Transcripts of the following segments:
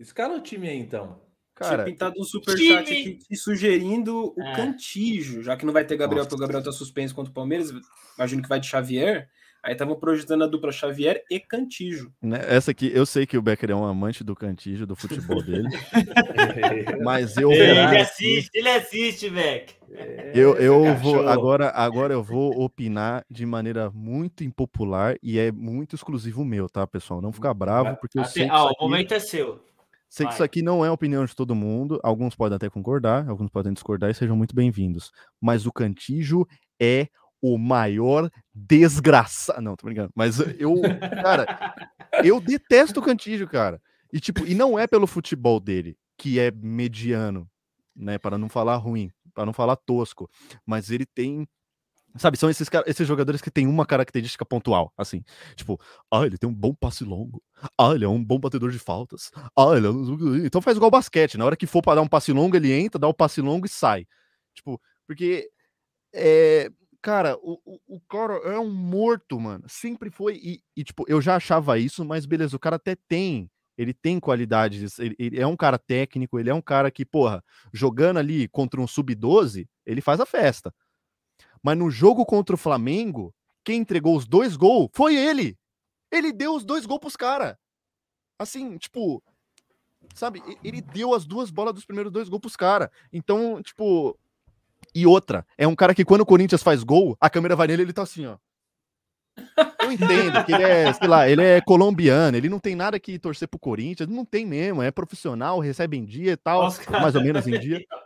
Escala o time aí, então. Cara, Tinha pintado um superchat aqui sugerindo o é. Cantijo, já que não vai ter Gabriel, Nossa. porque o Gabriel tá suspenso contra o Palmeiras, imagino que vai de Xavier. Aí estavam projetando a dupla Xavier e Cantijo. Né, essa aqui, eu sei que o Becker é um amante do Cantijo, do futebol dele. mas eu. Ele, assiste, ele assiste, Beck. Eu, eu vou. Agora, agora eu vou opinar de maneira muito impopular e é muito exclusivo meu, tá, pessoal? Não ficar bravo, porque eu Até, sei. Que ah, o momento é seu. Sei que isso aqui não é a opinião de todo mundo, alguns podem até concordar, alguns podem discordar e sejam muito bem-vindos. Mas o Cantijo é o maior desgraçado. Não, tô brincando, mas eu, cara, eu detesto o Cantijo, cara. E tipo, e não é pelo futebol dele, que é mediano, né, para não falar ruim, para não falar tosco, mas ele tem Sabe, são esses, esses jogadores que têm uma característica pontual, assim. Tipo, ah, ele tem um bom passe longo. Ah, ele é um bom batedor de faltas. Ah, ele é um... Então faz igual basquete. Na hora que for para dar um passe longo, ele entra, dá o um passe longo e sai. Tipo, porque. É, cara, o, o, o Coro é um morto, mano. Sempre foi. E, e, tipo, eu já achava isso, mas beleza, o cara até tem ele tem qualidades, ele, ele, é um cara técnico, ele é um cara que, porra, jogando ali contra um sub-12, ele faz a festa. Mas no jogo contra o Flamengo, quem entregou os dois gols foi ele. Ele deu os dois gols pros caras. Assim, tipo, sabe? Ele deu as duas bolas dos primeiros dois gols pros caras. Então, tipo. E outra, é um cara que quando o Corinthians faz gol, a câmera vai nele ele tá assim, ó. Eu entendo que ele é, sei lá, ele é colombiano, ele não tem nada que torcer pro Corinthians, não tem mesmo, é profissional, recebe em dia e tal, Oscar, mais ou menos em dia.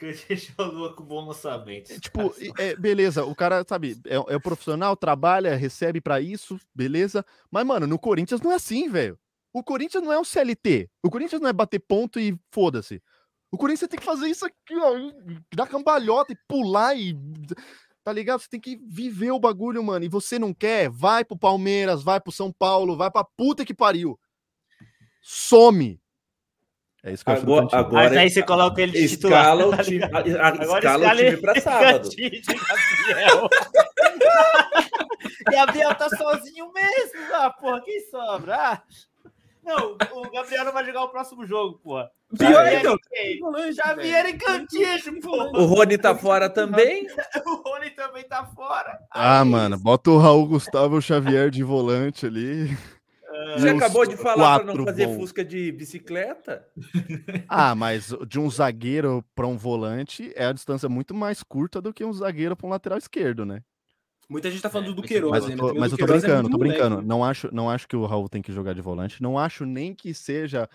que deixou o louco bom lançamento. É, tipo, é, beleza, o cara, sabe, é, é um profissional, trabalha, recebe para isso, beleza. Mas, mano, no Corinthians não é assim, velho. O Corinthians não é um CLT. O Corinthians não é bater ponto e foda-se. O Corinthians tem que fazer isso aqui, ó, dar cambalhota e pular e. Tá ligado? Você tem que viver o bagulho, mano. E você não quer? Vai pro Palmeiras, vai pro São Paulo, vai pra puta que pariu. Some. É isso que eu agora, acho agora Mas aí é você coloca ele de escala O tá time, a, agora escala, escala o time para sábado. Gabriel. Gabriel tá sozinho mesmo, ah, porra, quem sobra? Ah. Não, o Gabriel não vai jogar o próximo jogo, porra. Pior então. Xavier e Cantijo, porra. O Rony tá fora também? o Rony também tá fora. Ah, mano, isso. bota o Raul Gustavo Xavier de volante ali. Você acabou de falar para não fazer bons. fusca de bicicleta. Ah, mas de um zagueiro para um volante é a distância muito mais curta do que um zagueiro para um lateral esquerdo, né? Muita gente tá falando é, do Queiroz, né? mas, eu tô, mas é eu tô brincando, é tô brincando. Moleque. Não acho, não acho que o Raul tem que jogar de volante. Não acho nem que seja.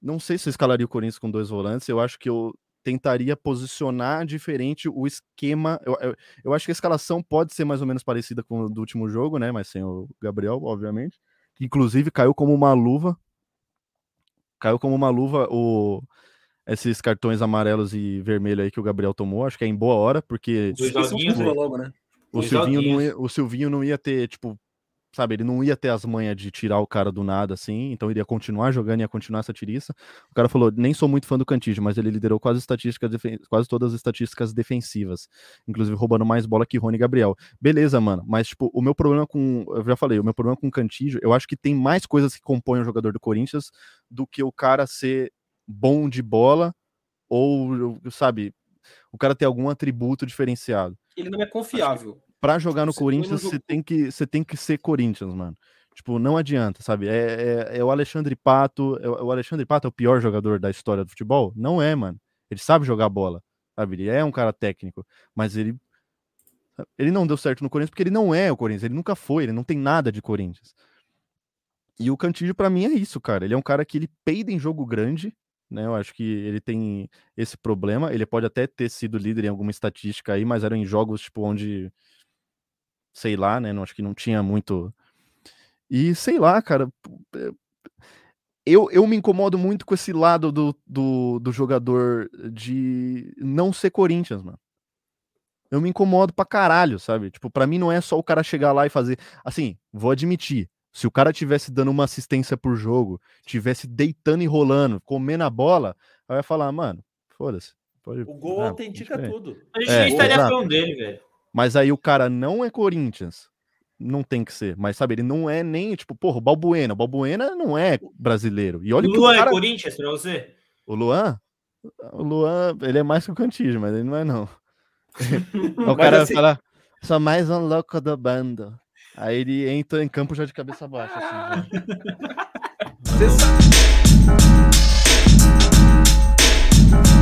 Não sei se eu escalaria o Corinthians com dois volantes. Eu acho que eu tentaria posicionar diferente o esquema. Eu, eu, eu acho que a escalação pode ser mais ou menos parecida com o do último jogo, né? Mas sem o Gabriel, obviamente inclusive caiu como uma luva. Caiu como uma luva o esses cartões amarelos e vermelho aí que o Gabriel tomou, acho que é em boa hora, porque Os né? logo, né? o, Silvinho não ia, o Silvinho não ia ter, tipo, sabe, ele não ia ter as manhas de tirar o cara do nada, assim, então iria continuar jogando, e ia continuar essa tiriça. O cara falou, nem sou muito fã do Cantígio, mas ele liderou quase, estatísticas quase todas as estatísticas defensivas, inclusive roubando mais bola que Rony Gabriel. Beleza, mano, mas, tipo, o meu problema com, eu já falei, o meu problema com o Cantígio, eu acho que tem mais coisas que compõem o jogador do Corinthians do que o cara ser bom de bola ou, sabe, o cara ter algum atributo diferenciado. Ele não é confiável para jogar no você Corinthians, no você tem, que, você tem que ser Corinthians, mano. Tipo, não adianta, sabe? É, é, é o Alexandre Pato. É, é, o Alexandre Pato é o pior jogador da história do futebol? Não é, mano. Ele sabe jogar bola, sabe? Ele é um cara técnico, mas ele. Ele não deu certo no Corinthians porque ele não é o Corinthians, ele nunca foi, ele não tem nada de Corinthians. E o Cantillo, para mim, é isso, cara. Ele é um cara que ele peida em jogo grande, né? Eu acho que ele tem esse problema. Ele pode até ter sido líder em alguma estatística aí, mas eram em jogos, tipo, onde sei lá, né? Não, acho que não tinha muito. E sei lá, cara. Eh, eu, eu me incomodo muito com esse lado do, do, do jogador de não ser Corinthians, mano. Eu me incomodo pra caralho, sabe? Tipo, pra mim não é só o cara chegar lá e fazer. Assim, vou admitir. Se o cara tivesse dando uma assistência por jogo, tivesse deitando e rolando, comendo a bola, aí eu ia falar, mano, foda-se. Pode... O ah, gol ah, autentica tudo. A gente é, estaria falando dele, velho. Mas aí o cara não é Corinthians. Não tem que ser. Mas, sabe, ele não é nem, tipo, porra, Balbuena. Balbuena não é brasileiro. E olha o Luan o é cara... é Corinthians pra você? O Luan? O Luan, ele é mais que o Cantígio, mas ele não é, não. É o cara assim... fala, só mais um louco do bando. Aí ele entra em campo já de cabeça baixa. Assim, já.